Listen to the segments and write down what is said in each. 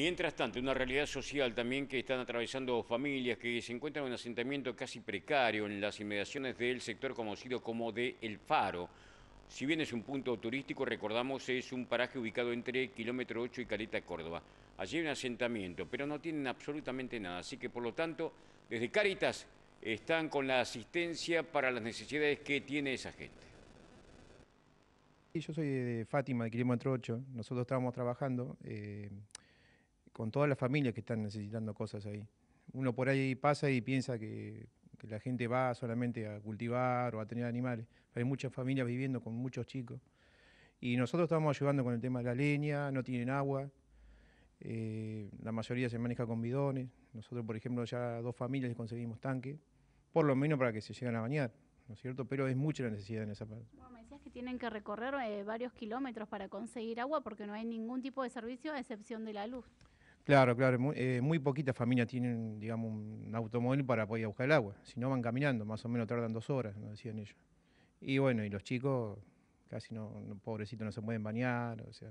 Mientras tanto, una realidad social también que están atravesando familias que se encuentran en un asentamiento casi precario en las inmediaciones del sector conocido como de El Faro. Si bien es un punto turístico, recordamos es un paraje ubicado entre kilómetro 8 y Caleta, Córdoba. Allí hay un asentamiento, pero no tienen absolutamente nada. Así que, por lo tanto, desde Caritas están con la asistencia para las necesidades que tiene esa gente. Yo soy de Fátima, de kilómetro 8. Nosotros estábamos trabajando. Eh, con todas las familias que están necesitando cosas ahí. Uno por ahí pasa y piensa que, la gente va solamente a cultivar o a tener animales. hay muchas familias viviendo con muchos chicos. Y nosotros estamos ayudando con el tema de la leña, no tienen agua, eh, la mayoría se maneja con bidones. Nosotros, por ejemplo, ya dos familias conseguimos tanque, por lo menos para que se lleguen a bañar, ¿no es cierto? Pero es mucha la necesidad en esa parte. me decías que tienen que recorrer eh, varios kilómetros para conseguir agua porque no hay ningún tipo de servicio a excepción de la luz. Claro, claro. Muy, eh, poquitas familias tienen, digamos, un automóvil para poder buscar el agua. Si no, van caminando, más o menos tardan dos horas, nos decían ellos. Y bueno, y los chicos casi no, pobrecitos, no se pueden bañar, o sea,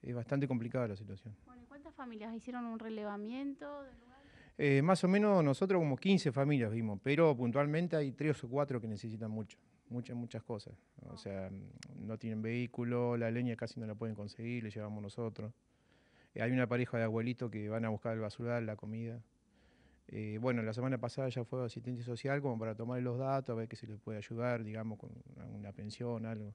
es bastante complicada la situación. Bueno, cuántas familias hicieron un relevamiento del lugar? Eh, más o menos nosotros como 15 familias vimos, pero puntualmente hay tres o cuatro que necesitan mucho, muchas, muchas cosas. O sea, no tienen vehículo, la leña casi no la pueden conseguir, le llevamos nosotros. Eh, hay una pareja de abuelitos que van a buscar el basural, la comida. Eh, bueno, la semana pasada ya fue asistente social como para tomar los datos, a ver qué se les puede ayudar, digamos, con una pensión, algo.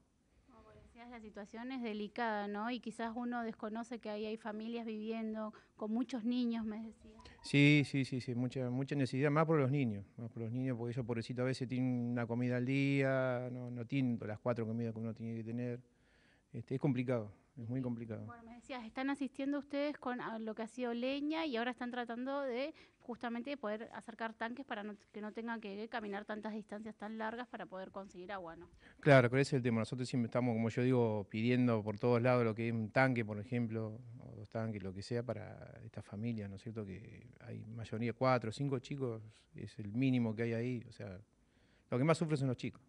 Como decías, la situación es delicada, ¿no? Y quizás uno desconoce que ahí hay familias viviendo con muchos niños, me decías. Sí, sí, sí, sí, mucha, mucha necesidad, más por los niños, más por los niños, porque ellos pobrecitos a veces tienen una comida al día, no, no tienen las cuatro comidas que uno tiene que tener. Este, es complicado, es muy complicado. Bueno, me decías, están asistiendo ustedes con lo que ha sido leña y ahora están tratando de justamente poder acercar tanques para que no tengan que caminar tantas distancias tan largas para poder conseguir agua, ¿no? Claro, pero ese es el tema. Nosotros siempre estamos, como yo digo, pidiendo por todos lados lo que es un tanque, por ejemplo, o dos tanques, lo que sea, para esta familia, ¿no es cierto? Que hay mayoría, cuatro cinco chicos, es el mínimo que hay ahí. O sea, lo que más sufre son los chicos.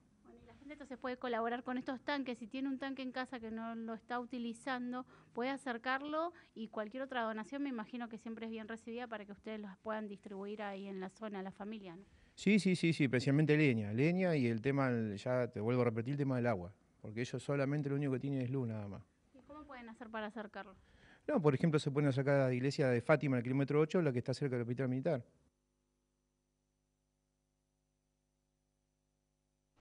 ¿Se puede colaborar con estos tanques. Si tiene un tanque en casa que no lo está utilizando, puede acercarlo y cualquier otra donación me imagino que siempre es bien recibida para que ustedes los puedan distribuir ahí en la zona, a la familia. Sí, sí, sí, sí, especialmente leña, leña y el tema, ya te vuelvo a repetir, el tema del agua, porque ellos solamente lo único que tienen es luz nada más. ¿Y cómo pueden hacer para acercarlo? No, por ejemplo, se pueden acercar a la iglesia de Fátima, el kilómetro 8, la que está cerca del hospital militar.